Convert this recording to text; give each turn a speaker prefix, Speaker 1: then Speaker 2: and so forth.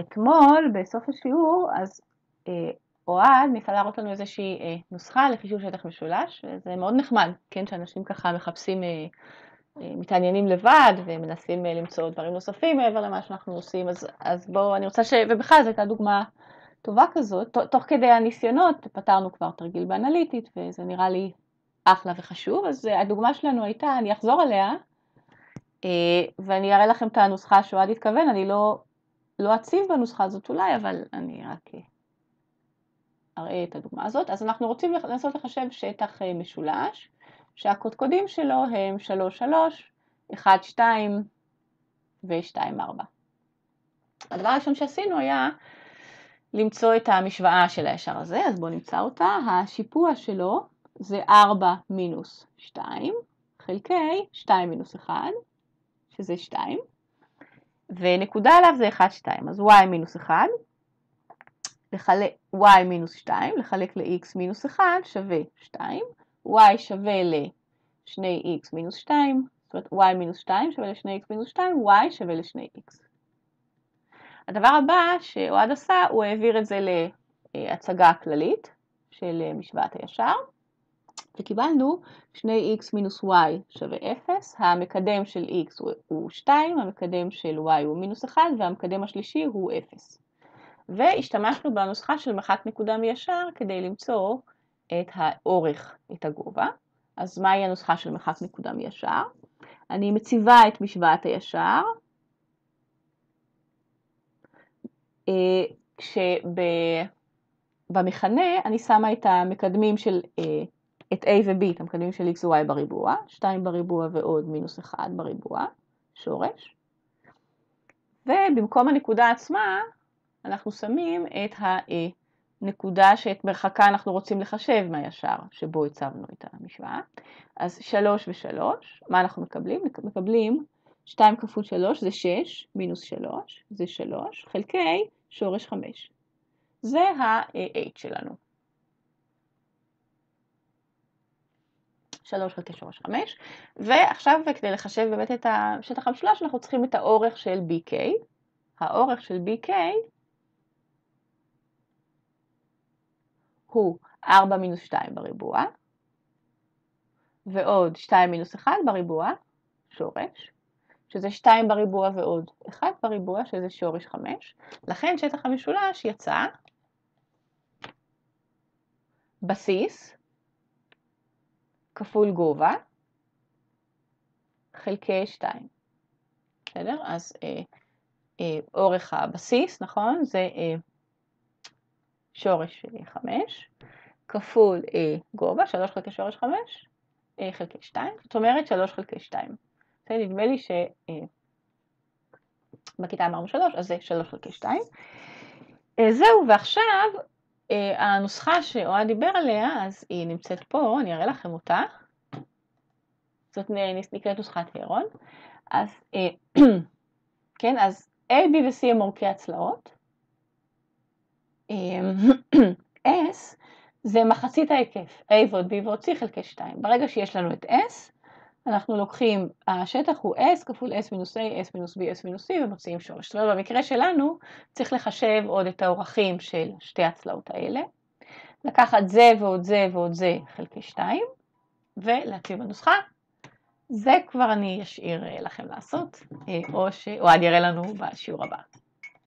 Speaker 1: אתמול, בסוף השיעור, אז אה, אוהד ניסה להראות לנו איזושהי אה, נוסחה לחישוב שטח משולש, וזה מאוד נחמד, כן, שאנשים ככה מחפשים, אה, אה, מתעניינים לבד ומנסים אה, למצוא דברים נוספים מעבר למה שאנחנו עושים, אז, אז בואו, אני רוצה ש... ובכלל זו הייתה דוגמה טובה כזאת, תוך כדי הניסיונות פתרנו כבר תרגיל באנליטית, וזה נראה לי אחלה וחשוב, אז אה, הדוגמה שלנו הייתה, אני אחזור עליה, אה, ואני אראה לכם את הנוסחה שאוהד התכוון, אני לא לא אציב בנוסחה הזאת אולי, אבל אני רק אה, אראה את הדוגמה הזאת. אז אנחנו רוצים לנסות לחשב שטח אה, משולש, שהקודקודים שלו הם 3, 3, 1, 2 ו-2, 4. הדבר הראשון שעשינו היה למצוא את המשוואה של הישר הזה, אז בואו נמצא אותה. השיפוע שלו זה 4 מינוס 2 חלקי 2 מינוס 1, שזה 2, ונקודה עליו זה 1, 2, אז y מינוס 1, לחלק, y מינוס 2 לחלק ל-x מינוס 1 שווה 2, y שווה ל-2x מינוס 2, זאת אומרת y מינוס 2 שווה ל-2x מינוס 2, y שווה ל-2x. הדבר הבא שאוהד עשה, הוא העביר את זה להצגה הכללית של אה, משוואת הישר, וקיבלנו 2x מינוס y שווה 0, המקדם של x הוא 2, המקדם של y הוא מינוס 1 והמקדם השלישי הוא 0. והשתמשנו בנוסחה של מחק נקודה מישר כדי למצוא את האורך, את הגובה. אז מהי הנוסחה של מחק נקודה מישר? אני מציבה את משוואת הישר, אה, כשבמכנה אני שמה את המקדמים של אה, את A ו-B, את המקדמים של x ו-y בריבוע, 2 בריבוע ועוד מינוס 1 בריבוע, שורש. ובמקום הנקודה עצמה, אנחנו שמים את הנקודה שאת מרחקה אנחנו רוצים לחשב מהישר שבו הצבנו את המשוואה. אז 3 ו-3, מה אנחנו מקבלים? מקבלים 2 כפול 3 זה 6, מינוס 3 זה 3, חלקי שורש 5. זה ה-H שלנו. 3 חלקי שורש 5, ועכשיו כדי לחשב באמת את השטח המשולש אנחנו צריכים את האורך של BK. האורך של BK הוא 4 מינוס 2 בריבוע, ועוד 2 מינוס 1 בריבוע, שורש, שזה 2 בריבוע ועוד 1 בריבוע, שזה שורש 5. לכן שטח המשולש יצא בסיס כפול גובה חלקי 2. בסדר? אז אה, אה, אורך הבסיס, נכון? זה אה, שורש 5 אה, כפול אה, גובה, 3 חלקי שורש 5 אה, חלקי 2, זאת אומרת 3 חלקי 2. בסדר? נדמה לי שבכיתה אה, אמרנו 3, אז זה 3 חלקי 2. אה, זהו, ועכשיו Uh, הנוסחה שאוהד דיבר עליה, אז היא נמצאת פה, אני אראה לכם אותה. זאת נקראת נוסחת הרון. אז, uh, כן, אז A, B ו-C הם אורכי הצלעות. אה, S זה מחצית ההיקף, A ועוד B ועוד C חלקי 2. ברגע שיש לנו את S, אנחנו לוקחים, השטח הוא S כפול S מינוס A, S מינוס B, S מינוס C ומוציאים שורש. זאת אומרת, במקרה שלנו צריך לחשב עוד את האורכים של שתי הצלעות האלה, לקחת זה ועוד זה ועוד זה חלקי 2, ולהציב בנוסחה. זה כבר אני אשאיר אה, לכם לעשות, אה, או שאוהד יראה לנו בשיעור הבא.